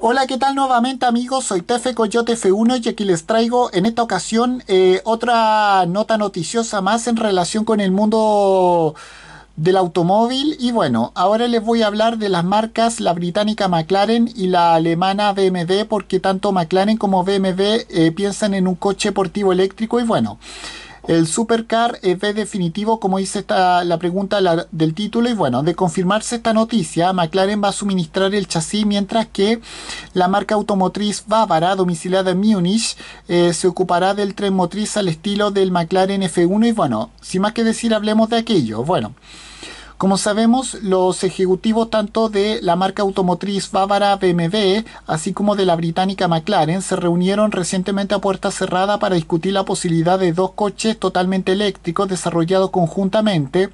Hola, ¿qué tal nuevamente amigos? Soy Tefe Coyote F1 y aquí les traigo en esta ocasión eh, otra nota noticiosa más en relación con el mundo del automóvil y bueno, ahora les voy a hablar de las marcas, la británica McLaren y la alemana BMW porque tanto McLaren como BMW eh, piensan en un coche deportivo eléctrico y bueno. El supercar es definitivo, como dice esta, la pregunta del título. Y bueno, de confirmarse esta noticia, McLaren va a suministrar el chasis, mientras que la marca automotriz Bávara, domiciliada en Múnich, eh, se ocupará del tren motriz al estilo del McLaren F1. Y bueno, sin más que decir, hablemos de aquello. Bueno. Como sabemos, los ejecutivos tanto de la marca automotriz bávara BMW, así como de la británica McLaren, se reunieron recientemente a puerta cerrada para discutir la posibilidad de dos coches totalmente eléctricos desarrollados conjuntamente,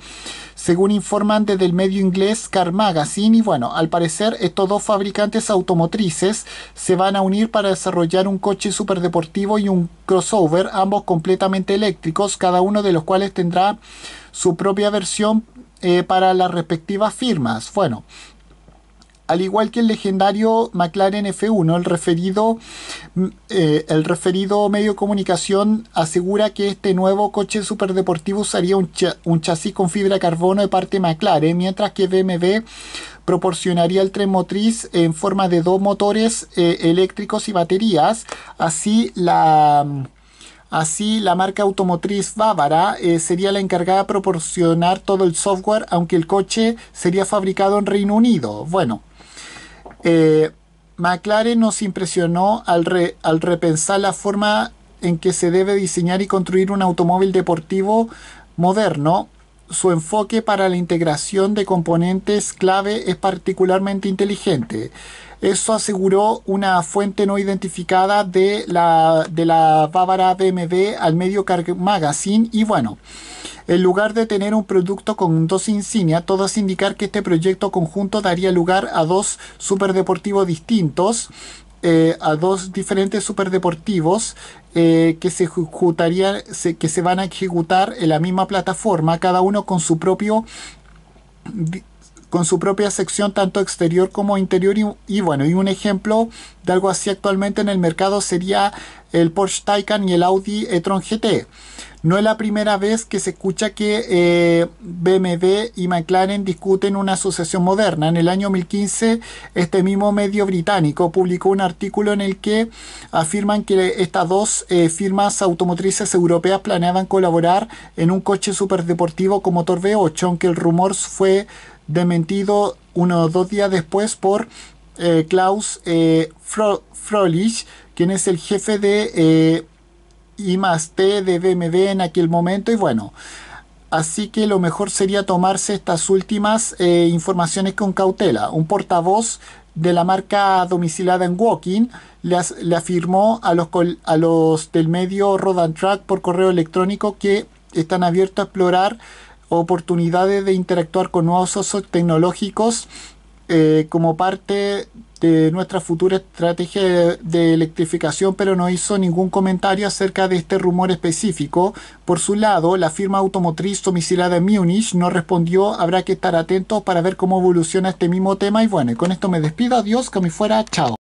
según informan desde el medio inglés Car Magazine. Y bueno, al parecer estos dos fabricantes automotrices se van a unir para desarrollar un coche superdeportivo y un crossover, ambos completamente eléctricos, cada uno de los cuales tendrá su propia versión eh, para las respectivas firmas. Bueno, al igual que el legendario McLaren F1, el referido, mm, eh, el referido medio de comunicación asegura que este nuevo coche superdeportivo usaría un, chasis con fibra de carbono de parte McLaren, mientras que BMW proporcionaría el tren motriz en forma de dos motores eh, eléctricos y baterías. Así la... Mm, Así, la marca automotriz bávara eh, sería la encargada de proporcionar todo el software, aunque el coche sería fabricado en Reino Unido. Bueno, eh, McLaren nos impresionó al repensar la forma en que se debe diseñar y construir un automóvil deportivo moderno. Su enfoque para la integración de componentes clave es particularmente inteligente. Eso aseguró una fuente no identificada de la, de la Bávara BMW al medio Car Magazine y bueno. En lugar de tener un producto con dos insignias, todo es indicar que este proyecto conjunto daría lugar a dos superdeportivos distintos, eh, a dos diferentes superdeportivos eh, que, se ejecutarían, que se van a ejecutar en la misma plataforma, cada uno con su propio con su propia sección tanto exterior como interior y, bueno, y un ejemplo de algo así actualmente en el mercado sería el Porsche Taycan y el Audi e-tron GT. No es la primera vez que se escucha que eh, BMW y McLaren discuten una asociación moderna. En el año 2015, este mismo medio británico publicó un artículo en el que afirman que estas dos eh, firmas automotrices europeas planeaban colaborar en un coche superdeportivo con motor V8, aunque el rumor fue dementido uno o dos días después por eh, Klaus eh, Frolich, quien es el jefe de eh, I +T de BMW en aquel momento. Y bueno, así que lo mejor sería tomarse estas últimas eh, informaciones con cautela. Un portavoz de la marca domicilada en Woking le, afirmó a los, a los del medio Road Track por correo electrónico que están abiertos a explorar oportunidades de interactuar con nuevos socios tecnológicos eh, como parte de nuestra futura estrategia de, electrificación, pero no hizo ningún comentario acerca de este rumor específico. Por su lado, la firma automotriz domicilada en Múnich no respondió. Habrá que estar atentos para ver cómo evoluciona este mismo tema. Y bueno, con esto me despido. Adiós, que me fuera. Chao.